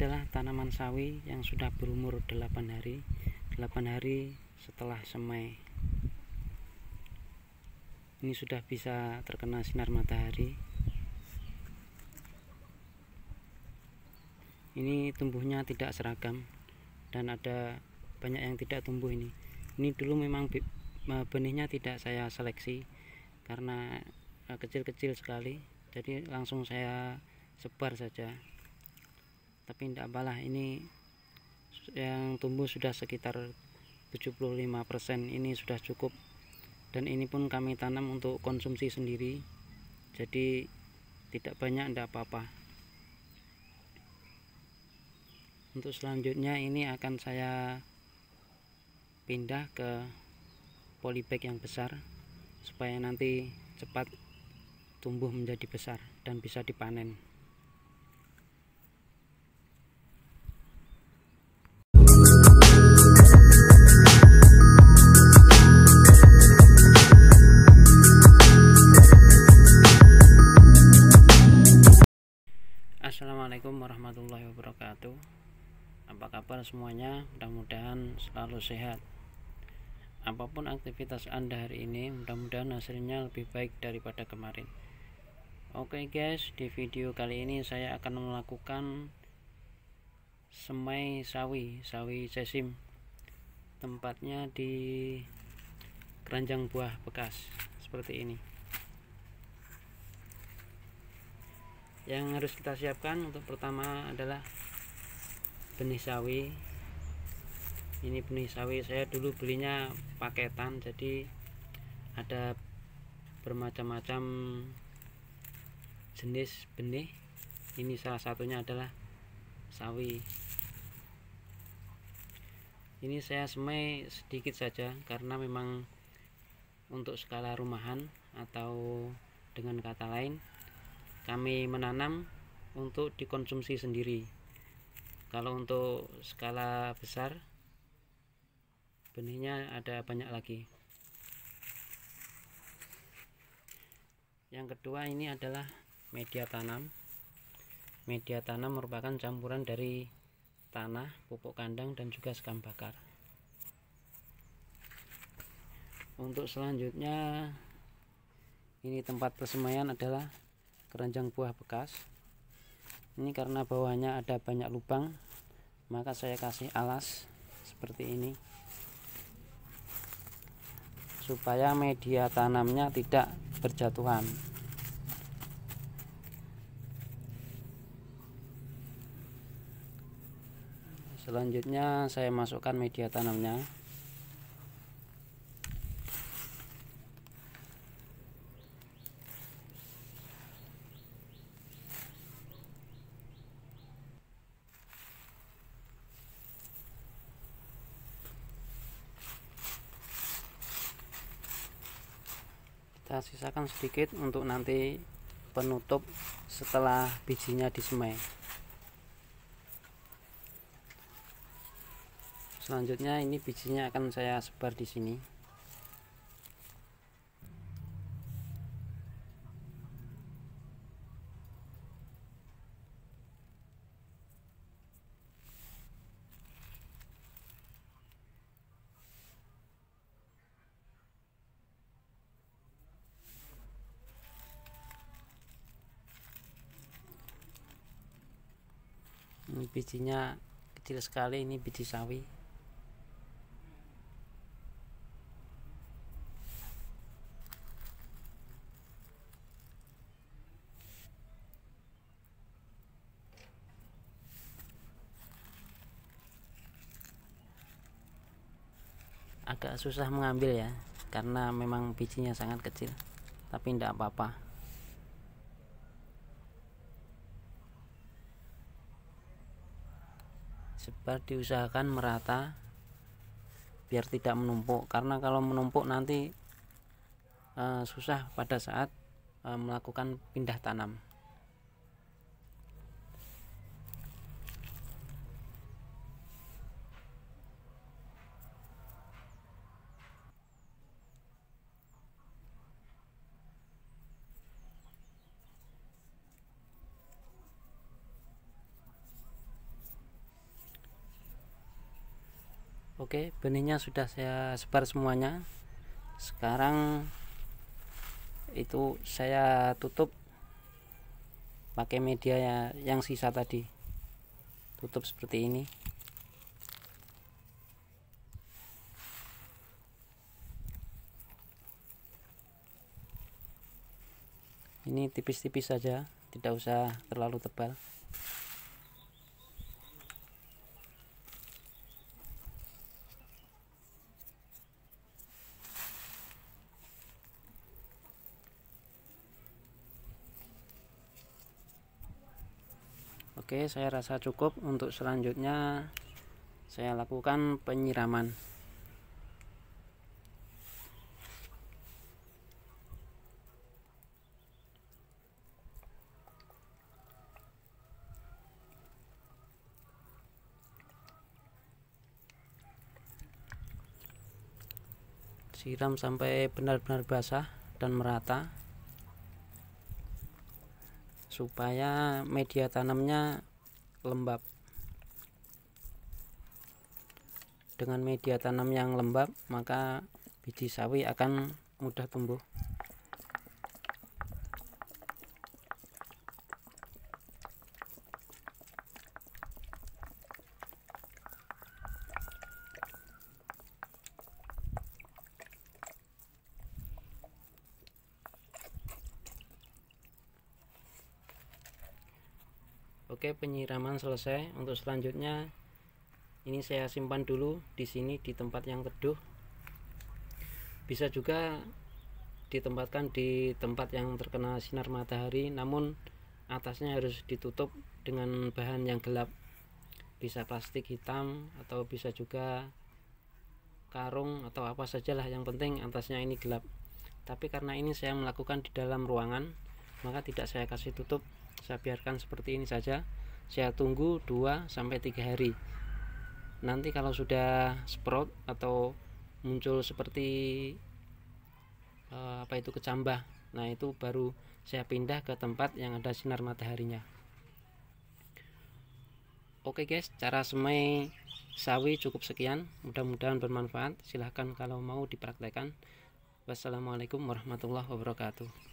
adalah tanaman sawi yang sudah berumur 8 hari 8 hari setelah semai ini sudah bisa terkena sinar matahari ini tumbuhnya tidak seragam dan ada banyak yang tidak tumbuh ini ini dulu memang benihnya tidak saya seleksi karena e, kecil-kecil sekali jadi langsung saya sebar saja tapi tidak apalah ini yang tumbuh sudah sekitar 75% ini sudah cukup dan ini pun kami tanam untuk konsumsi sendiri jadi tidak banyak tidak apa-apa untuk selanjutnya ini akan saya pindah ke polybag yang besar supaya nanti cepat tumbuh menjadi besar dan bisa dipanen kabar semuanya? Mudah-mudahan selalu sehat. Apapun aktivitas Anda hari ini, mudah-mudahan hasilnya lebih baik daripada kemarin. Oke guys, di video kali ini saya akan melakukan semai sawi, sawi sesim. Tempatnya di keranjang buah bekas seperti ini. Yang harus kita siapkan untuk pertama adalah benih sawi ini benih sawi saya dulu belinya paketan jadi ada bermacam-macam jenis benih ini salah satunya adalah sawi ini saya semai sedikit saja karena memang untuk skala rumahan atau dengan kata lain kami menanam untuk dikonsumsi sendiri kalau untuk skala besar benihnya ada banyak lagi yang kedua ini adalah media tanam media tanam merupakan campuran dari tanah, pupuk kandang dan juga sekam bakar untuk selanjutnya ini tempat persemaian adalah keranjang buah bekas ini karena bawahnya ada banyak lubang maka saya kasih alas seperti ini supaya media tanamnya tidak berjatuhan selanjutnya saya masukkan media tanamnya kita sisakan sedikit untuk nanti penutup setelah bijinya disemai selanjutnya ini bijinya akan saya sebar di sini ini bijinya kecil sekali ini biji sawi agak susah mengambil ya karena memang bijinya sangat kecil tapi tidak apa-apa sebar diusahakan merata biar tidak menumpuk karena kalau menumpuk nanti uh, susah pada saat uh, melakukan pindah tanam Oke, benihnya sudah saya sebar semuanya. Sekarang itu saya tutup pakai media ya, yang sisa tadi. Tutup seperti ini. Ini tipis-tipis saja, tidak usah terlalu tebal. Oke saya rasa cukup untuk selanjutnya saya lakukan penyiraman siram sampai benar-benar basah dan merata supaya media tanamnya lembab dengan media tanam yang lembab maka biji sawi akan mudah tumbuh Oke, penyiraman selesai. Untuk selanjutnya ini saya simpan dulu di sini di tempat yang teduh. Bisa juga ditempatkan di tempat yang terkena sinar matahari, namun atasnya harus ditutup dengan bahan yang gelap. Bisa plastik hitam atau bisa juga karung atau apa sajalah yang penting atasnya ini gelap. Tapi karena ini saya melakukan di dalam ruangan, maka tidak saya kasih tutup saya biarkan seperti ini saja saya tunggu 2 sampai 3 hari nanti kalau sudah sprout atau muncul seperti eh, apa itu kecambah nah itu baru saya pindah ke tempat yang ada sinar mataharinya oke guys cara semai sawi cukup sekian mudah-mudahan bermanfaat silahkan kalau mau dipraktekan wassalamualaikum warahmatullahi wabarakatuh